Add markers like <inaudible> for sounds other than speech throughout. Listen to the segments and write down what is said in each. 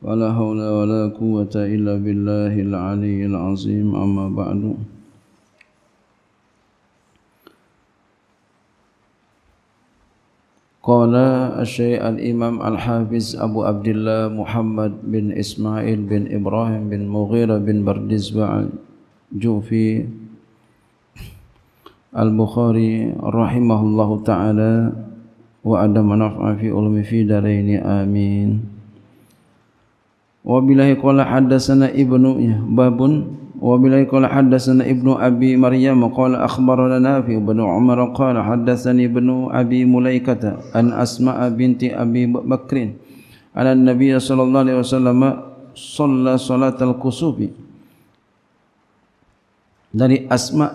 ولا حول ولا قوة إلا بالله العلي العظيم أما بعد قال الشيخ الإمام الحافظ أبو عبد الله محمد بن إسماعيل بن إبراهيم بن مغيرة بن بردزبع جوفي البخاري رحمه الله تعالى وأدم نفع في علم في دارين آمين Wabillahi qala haddatsana ibnu ya, babun wabillahi qala haddatsana ibnu abi maryam qala akhbarana nafi ibnu umar qala haddatsani ibnu abi mulaikata an asma'a binti abi bakrin ala Nabi sallallahu alaihi wasallam shalla salatal kusufi dari Asma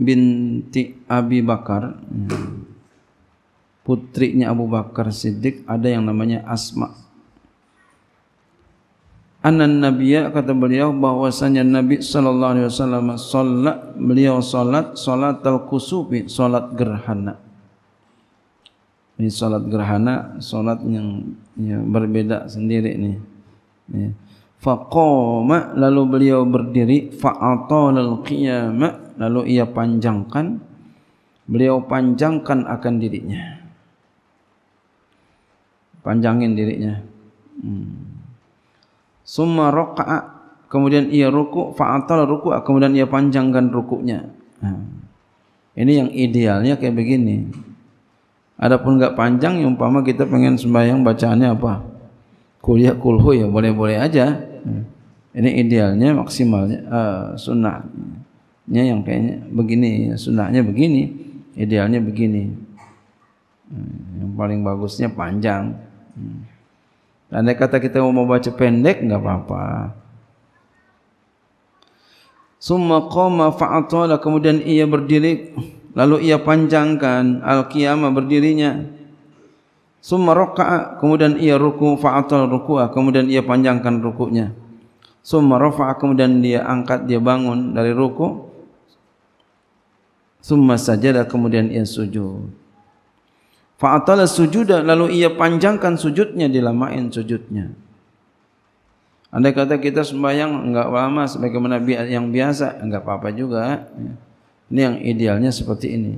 binti Abi Bakar ya, putrinya Abu Bakar Siddiq ada yang namanya Asma anan nabiya kata beliau bahwasanya nabi sallallahu alaihi wasallam salat beliau salat salatul kusubi salat gerhana ini salat gerhana salat yang, yang berbeda sendiri nih ya faqama lalu beliau berdiri fa'atalal qiyama lalu ia panjangkan beliau panjangkan akan dirinya panjangin dirinya hmm. summa raka'a kemudian ia ruku fa'atal ruku' kemudian ia panjangkan rukunya nah, ini yang idealnya kayak begini adapun enggak panjang ya umpama kita pengen sembahyang bacaannya apa kuliah kulhu ya boleh-boleh aja nah, ini idealnya maksimalnya uh, sunnahnya yang kayaknya begini sunnahnya begini idealnya begini nah, yang paling bagusnya panjang hmm. Andai kata kita mau baca pendek, enggak apa-apa. Summa qama fa'atala kemudian ia berdiri lalu ia panjangkan al-qiyamah berdirinya Summa raka'a kemudian ia ruku fa'atal rukuah, kemudian ia panjangkan rukunya Summa rafa'a kemudian dia angkat dia bangun dari ruku Summa sajada kemudian ia sujud Fa'atala sujuda lalu ia panjangkan sujudnya dilamain sujudnya. Anda kata kita sembahyang enggak lama sebagaimana yang biasa, enggak apa-apa juga. Eh. Ini yang idealnya seperti ini.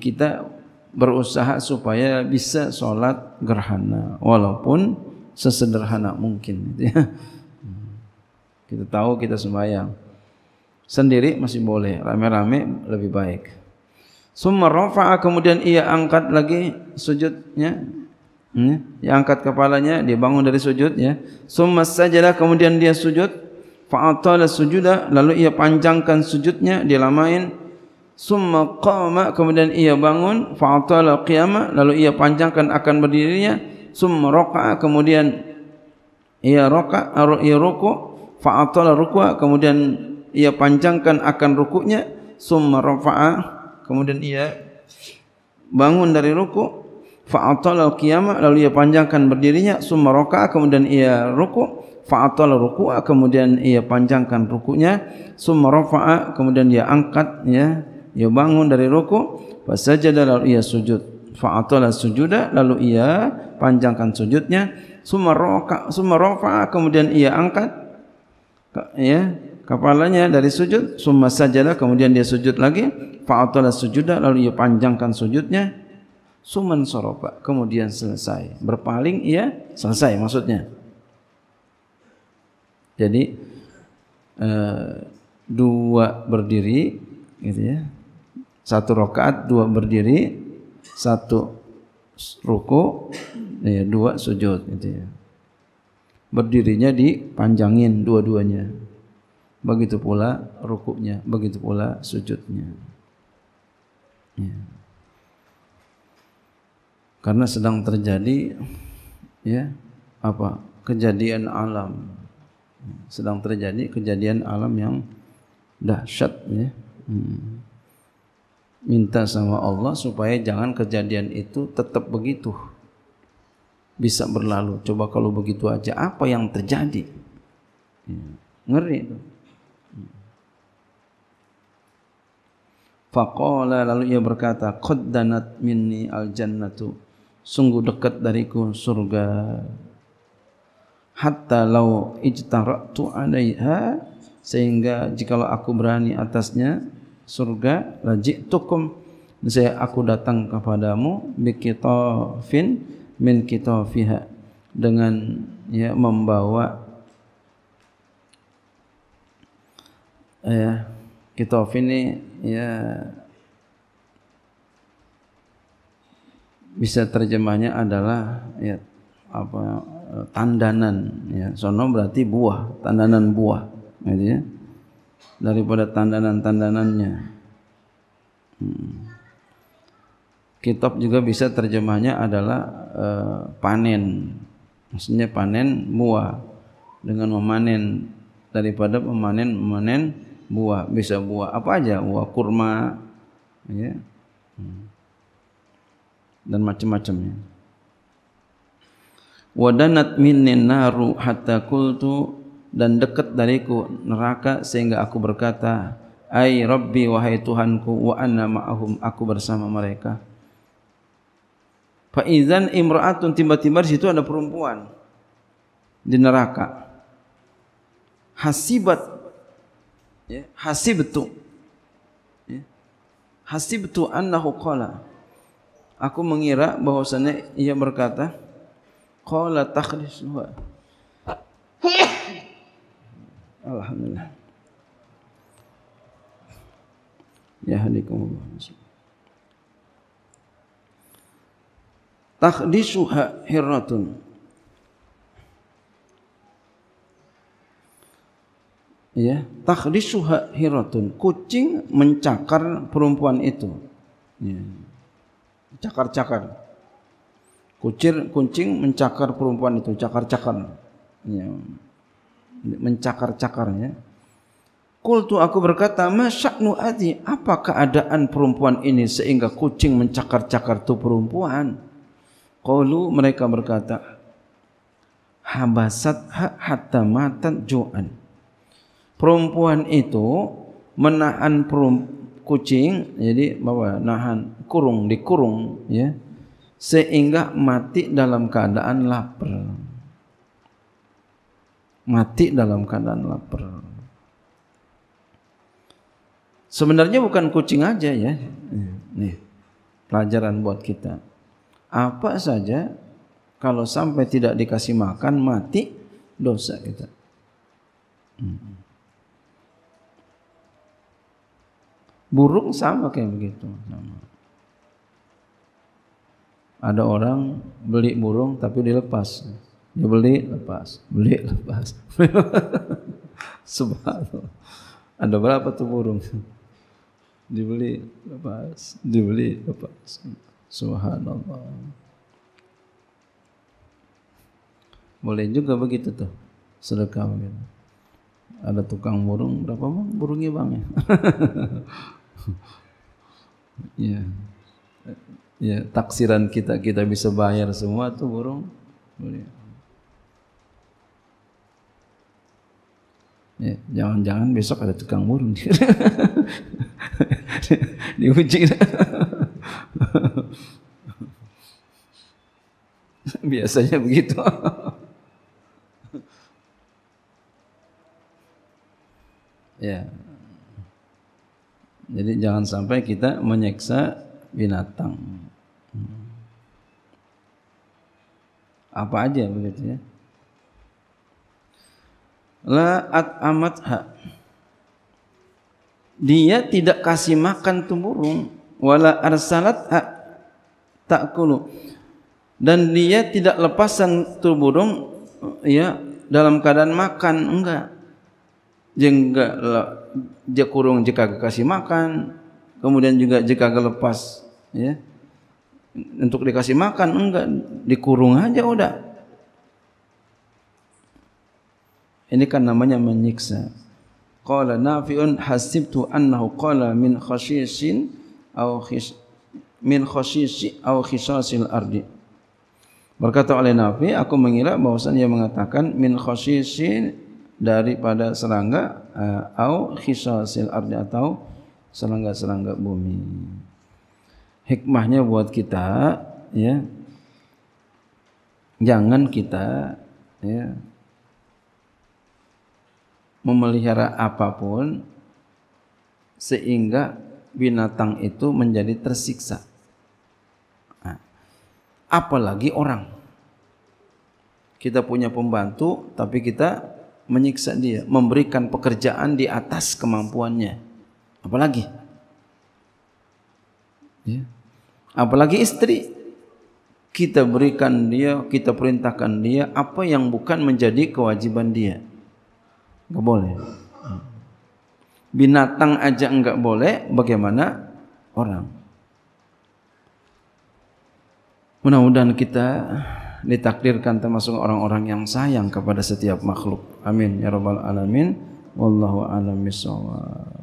Kita berusaha supaya bisa sholat gerhana walaupun sesederhana mungkin. Ya. Kita tahu kita sembahyang sendiri masih boleh, ramai-ramai lebih baik summa rafa'a kemudian ia angkat lagi sujudnya ya ia angkat kepalanya dia bangun dari sujud ya summa sajada kemudian dia sujud fa'atala sujuda lalu ia panjangkan sujudnya dia lamain summa qama kemudian ia bangun fa'atala qiyama lalu ia panjangkan akan berdirinya summa raka'a kemudian ia atau ia ruku fa'atala ruku'a kemudian ia panjangkan akan rukuknya summa rafa'a kemudian ia bangun dari ruku fa'atala qiyamah lalu ia panjangkan berdirinya summa kemudian ia ruku fa'atala ruku kemudian ia panjangkan rukunya summa rafa'a kemudian ia angkat ya ia bangun dari ruku fasajada lalu ia sujud fa'atala sujuda lalu ia panjangkan sujudnya summa raka'a summa rafa'a kemudian ia angkat ya kepalanya dari sujud summa sajadah kemudian dia sujud lagi fa'atala sujuda lalu ia panjangkan sujudnya suman soroba kemudian selesai berpaling ia selesai maksudnya jadi eh, dua berdiri gitu ya satu rokaat dua berdiri satu ruku ya, dua sujud gitu ya berdirinya dipanjangin dua-duanya. Begitu pula rukuknya, begitu pula sujudnya. Ya. Karena sedang terjadi ya apa? kejadian alam. Sedang terjadi kejadian alam yang dahsyat ya. Hmm. Minta sama Allah supaya jangan kejadian itu tetap begitu bisa berlalu. Coba kalau begitu aja, apa yang terjadi? Ngeri itu. Faqala lalu ia berkata, Qaddanat danat minni al-jannatu. Sungguh dekat dariku surga. Hatta lau ijtara'tu alaiha. Sehingga jikalau aku berani atasnya, surga, tukum, Saya aku datang kepadamu, fin min kitafiha dengan ya membawa ya kitaf ini ya bisa terjemahnya adalah ya apa tandanan ya sono berarti buah tandanan buah gitu ya daripada tandanan tandanannya hmm. Kitab juga bisa terjemahnya adalah e, panen. Maksudnya panen buah dengan memanen daripada memanen memanen buah bisa buah apa aja buah kurma ya hmm. dan macam-macamnya wadanat minni naru hatta kultu dan dekat dariku neraka sehingga aku berkata ai rabbi wahai tuhanku wa anna ma'ahum aku bersama mereka Fa idzan imra'atun tiba-tiba di situ ada perempuan di neraka. Hasibat ya, hasibtu. Ya. Hasibtu annahu qala. Aku mengira bahwasanya ia berkata qala takhrisuha. Alhamdulillah. Ya halikum wa takhdisuha hirratun ya takhdisuha hirratun kucing mencakar perempuan itu ya. cakar-cakar kucir kucing mencakar perempuan itu cakar-cakar ya. mencakar-cakar ya Kultu aku berkata, masyaknu adi, apa keadaan perempuan ini sehingga kucing mencakar-cakar tu perempuan? Qalu mereka berkata, Habasat hak hatta matan joan Perempuan itu menahan kucing, jadi bahwa nahan kurung dikurung ya sehingga mati dalam keadaan lapar. Mati dalam keadaan lapar. Sebenarnya bukan kucing aja ya. Nih, pelajaran buat kita apa saja kalau sampai tidak dikasih makan mati dosa kita. Hmm. Burung sama kayak begitu. Ada orang beli burung tapi dilepas. Dia beli lepas, beli lepas. <laughs> Subhanallah. Ada berapa tuh burung? Dibeli lepas, dibeli lepas. Subhanallah. Boleh juga begitu tuh sedekah begitu. Ada tukang burung berapa bang? Burungnya bang ya. <laughs> ya. Ya, taksiran kita kita bisa bayar semua tuh burung. Ya, jangan-jangan besok ada tukang burung <laughs> diuji. <laughs> Biasanya begitu. <laughs> ya. Jadi jangan sampai kita menyiksa binatang. Apa aja begitu ya. La ha. Dia tidak kasih makan tumurung wala arsalat ha, takulu dan dia tidak lepasan tu burung ya dalam keadaan makan enggak jengga je kurung jika kasih makan kemudian juga jika lepas ya untuk dikasih makan enggak dikurung aja udah ini kan namanya menyiksa qala nafi'un hasibtu annahu qala min khashishin au khis min khosisi au khisasil ardi. Berkata oleh Nabi, aku mengira bahwasanya dia mengatakan min khosisi daripada serangga eh, au khisasil ardi atau serangga-serangga bumi. Hikmahnya buat kita ya jangan kita ya memelihara apapun sehingga binatang itu menjadi tersiksa. Nah, apalagi orang. Kita punya pembantu, tapi kita menyiksa dia, memberikan pekerjaan di atas kemampuannya. Apalagi, ya. apalagi istri, kita berikan dia, kita perintahkan dia apa yang bukan menjadi kewajiban dia. Gak boleh binatang aja enggak boleh, bagaimana orang? Mudah-mudahan kita ditakdirkan termasuk orang-orang yang sayang kepada setiap makhluk. Amin ya rabbal alamin. Wallahu a'lam bishawab.